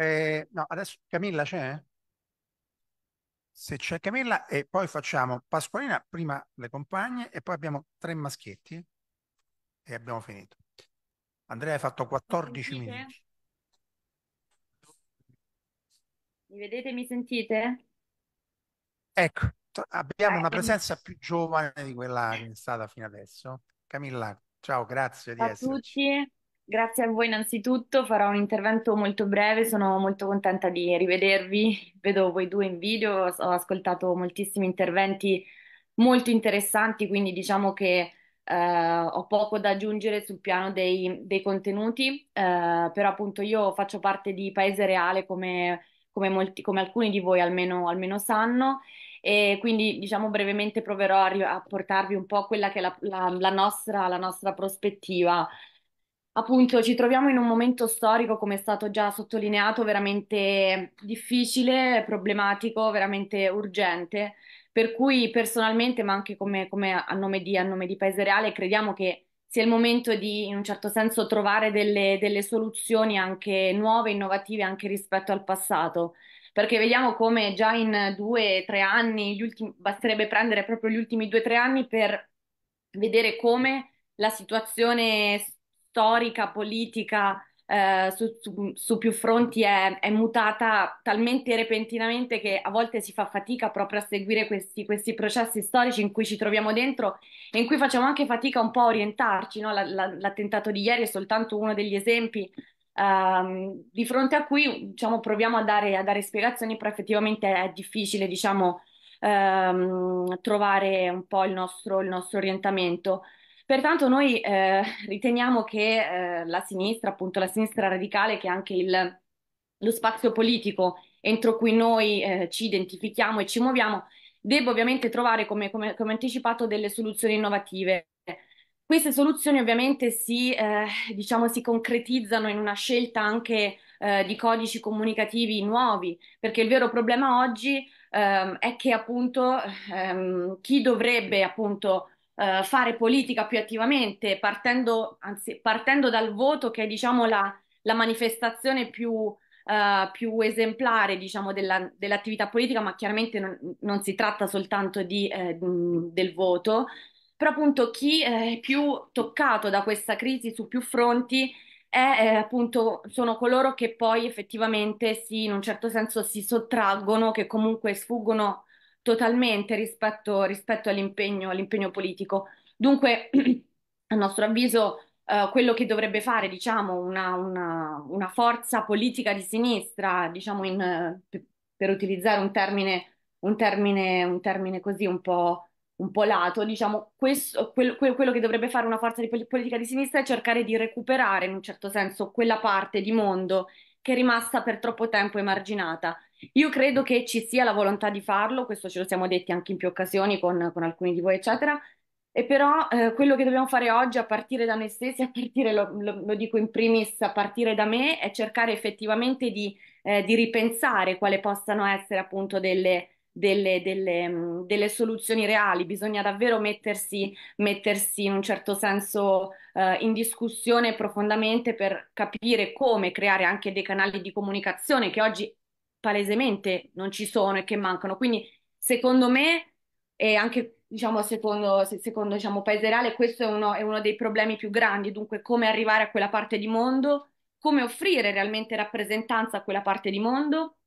Eh, no, adesso Camilla c'è? Se c'è Camilla e poi facciamo Pasqualina, prima le compagne e poi abbiamo tre maschietti e abbiamo finito. Andrea hai fatto 14 minuti. Mi vedete, mi sentite? Ecco, abbiamo ah, una presenza più giovane di quella che è stata fino adesso. Camilla, ciao, grazie di Pattucci. essere. Grazie a voi innanzitutto, farò un intervento molto breve, sono molto contenta di rivedervi, vedo voi due in video, ho ascoltato moltissimi interventi molto interessanti, quindi diciamo che eh, ho poco da aggiungere sul piano dei, dei contenuti, eh, però appunto io faccio parte di Paese Reale come, come, molti, come alcuni di voi almeno, almeno sanno e quindi diciamo brevemente proverò a, a, portarvi un po' quella che è la, la, la, nostra, la nostra prospettiva appunto ci troviamo in un momento storico, come è stato già sottolineato, veramente difficile, problematico, veramente urgente, per cui personalmente, ma anche come, come a, nome di, a, nome di, Paese Reale, crediamo che sia il momento di, in un certo senso, trovare delle, delle soluzioni anche nuove, innovative, anche rispetto al passato perché vediamo come già in due o tre anni, ultimi, basterebbe prendere proprio gli ultimi due o tre anni per vedere come la situazione storica, politica, eh, su, su, su, più fronti è, è, mutata talmente repentinamente che a volte si fa fatica proprio a seguire questi, questi, processi storici in cui ci troviamo dentro e in cui facciamo anche fatica un po' a orientarci. No? La, la, l'attentato di ieri è soltanto uno degli esempi ehm, di fronte a cui diciamo, proviamo a dare, a dare, spiegazioni, però effettivamente è difficile diciamo, ehm, trovare un po' il nostro, il nostro orientamento. Pertanto noi eh, riteniamo che eh, la sinistra, appunto la sinistra radicale, che è anche il, lo spazio politico entro cui noi eh, ci identifichiamo e ci muoviamo, debba ovviamente trovare, come, come, come, anticipato, delle soluzioni innovative. Queste soluzioni ovviamente si, eh, diciamo, si concretizzano in una scelta anche eh, di codici comunicativi nuovi, perché il vero problema oggi ehm, è che appunto ehm, chi dovrebbe appunto eh, fare politica più attivamente, partendo, anzi, partendo dal voto che è diciamo, la, la manifestazione più, eh, più esemplare diciamo, della, dell'attività politica, ma chiaramente non, non si tratta soltanto di, eh, del voto, però appunto chi eh, è più toccato da questa crisi su più fronti è, eh, appunto, sono coloro che poi effettivamente si, in un certo senso si sottraggono, che comunque sfuggono totalmente rispetto, rispetto all'impegno, all'impegno politico. Dunque, a nostro avviso, eh, quello che dovrebbe fare diciamo, una, una, una, forza politica di sinistra, diciamo in, per utilizzare un termine, un termine, un termine così un po' un po' lato, diciamo, questo, quel, quello che dovrebbe fare una forza di politica di sinistra è cercare di recuperare in un certo senso quella parte di mondo che è rimasta per troppo tempo emarginata. Io credo che ci sia la volontà di farlo, questo ce lo siamo detti anche in più occasioni con, con alcuni di voi, eccetera, e però eh, quello che dobbiamo fare oggi a partire da noi stessi, a partire, lo, lo, lo dico in primis, a partire da me, è cercare effettivamente di, eh, di ripensare quale possano essere appunto delle, delle, delle, mm, delle soluzioni reali, bisogna davvero mettersi, mettersi in un certo senso eh, in discussione profondamente per capire come creare anche dei canali di comunicazione che oggi palesemente non ci sono e che mancano. Quindi, secondo me, e anche diciamo, secondo, secondo diciamo, Paese Reale, questo è uno, è uno dei problemi più grandi. Dunque, come arrivare a quella parte di mondo, come offrire realmente rappresentanza a quella parte di mondo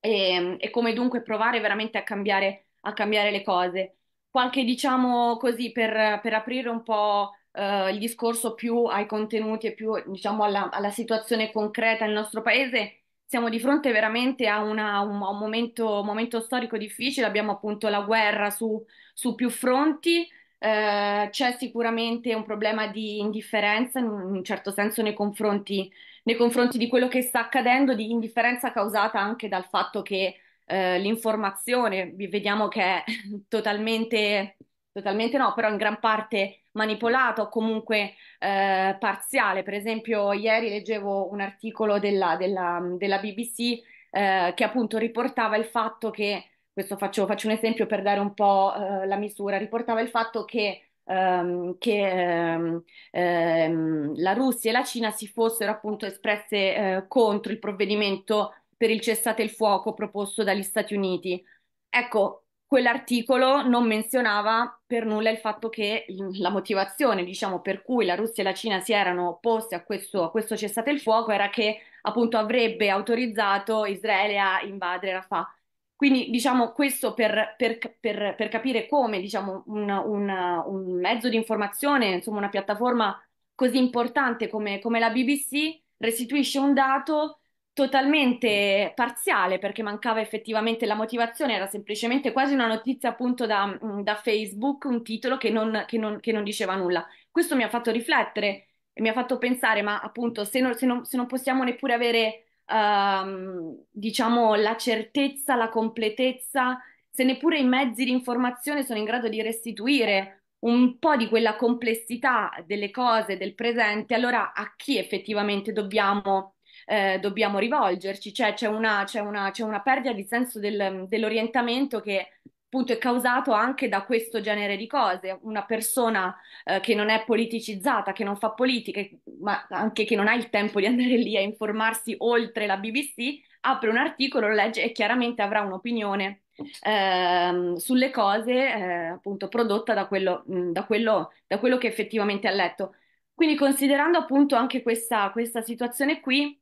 e, ehm, e come dunque provare veramente a cambiare, a cambiare le cose. Qualche, diciamo così, per, per aprire un po' eh, il discorso più ai contenuti e più, diciamo, alla, alla situazione concreta nel nostro paese, siamo di fronte veramente a, una, a un, momento, momento, storico difficile, abbiamo appunto la guerra su, su più fronti, eh, c'è sicuramente un problema di indifferenza in un certo senso nei confronti, nei confronti di quello che sta accadendo, di indifferenza causata anche dal fatto che eh, l'informazione, vediamo che è totalmente, totalmente no, però in gran parte manipolata o comunque eh, parziale. Per esempio, ieri leggevo un articolo della, della, della BBC eh, che appunto riportava il fatto che questo faccio, faccio, un esempio per dare un po' eh, la misura, riportava il fatto che, ehm, che ehm, ehm, la Russia e la Cina si fossero appunto espresse eh, contro il provvedimento per il cessate il fuoco proposto dagli Stati Uniti. Ecco, quell'articolo non menzionava per nulla il fatto che la motivazione, diciamo, per cui la Russia e la Cina si erano opposte a questo, a questo cessate il fuoco era che appunto avrebbe autorizzato Israele a invadere Rafah. Quindi diciamo questo per, per, per, per capire come diciamo, un, un, un, mezzo di informazione, insomma una piattaforma così importante come, come la BBC restituisce un dato totalmente parziale perché mancava effettivamente la motivazione, era semplicemente quasi una notizia appunto da, da Facebook, un titolo che non, che, non, che non, diceva nulla. Questo mi ha fatto riflettere e mi ha fatto pensare, ma appunto se non, se non se possiamo neppure avere ehm, diciamo, la certezza, la completezza, se neppure i mezzi di informazione sono in grado di restituire un po' di quella complessità delle cose, del presente, allora a chi effettivamente dobbiamo, eh, dobbiamo rivolgerci? Cioè, c'è una, c'è, una, c'è una, perdita di senso del, dell'orientamento che appunto è causato anche da questo genere di cose. Una persona eh, che non è politicizzata, che non fa politica, ma anche che non ha il tempo di andare lì a informarsi oltre la BBC, apre un articolo, lo legge e chiaramente avrà un'opinione eh, sulle cose eh, appunto prodotta da quello, mm, da, quello, da quello, che effettivamente ha letto. Quindi considerando appunto anche questa, questa situazione qui,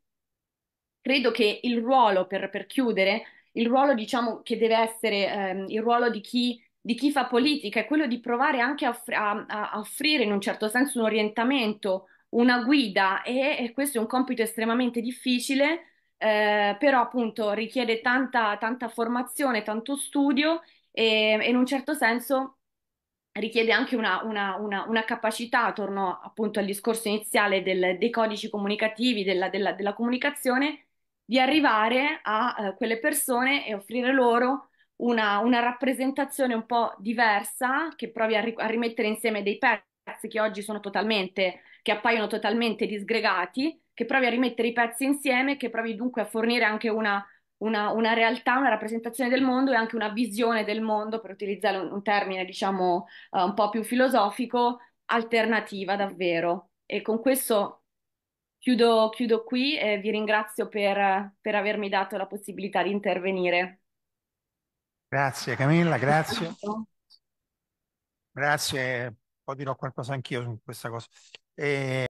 credo che il ruolo per, per chiudere il ruolo diciamo, che deve essere ehm, il ruolo di chi, di chi, fa politica è quello di provare anche a, a, a, offrire in un certo senso un orientamento, una guida e, e questo è un compito estremamente difficile, eh, però appunto richiede tanta, tanta formazione, tanto studio e, e, in un certo senso richiede anche una, una, una, una capacità, torno appunto al discorso iniziale del, dei codici comunicativi, della, della, della comunicazione, di arrivare a eh, quelle persone e offrire loro una, una, rappresentazione un po' diversa che provi a, ri- a rimettere insieme dei pezzi che oggi sono totalmente, che appaiono totalmente disgregati, che provi a rimettere i pezzi insieme, che provi dunque a fornire anche una, una, una, realtà, una rappresentazione del mondo e anche una visione del mondo, per utilizzare un, un termine diciamo uh, un po' più filosofico, alternativa davvero. E con questo Chiudo, chiudo qui e vi ringrazio per, per avermi dato la possibilità di intervenire. Grazie Camilla, grazie. Grazie, poi dirò qualcosa anch'io su questa cosa. E...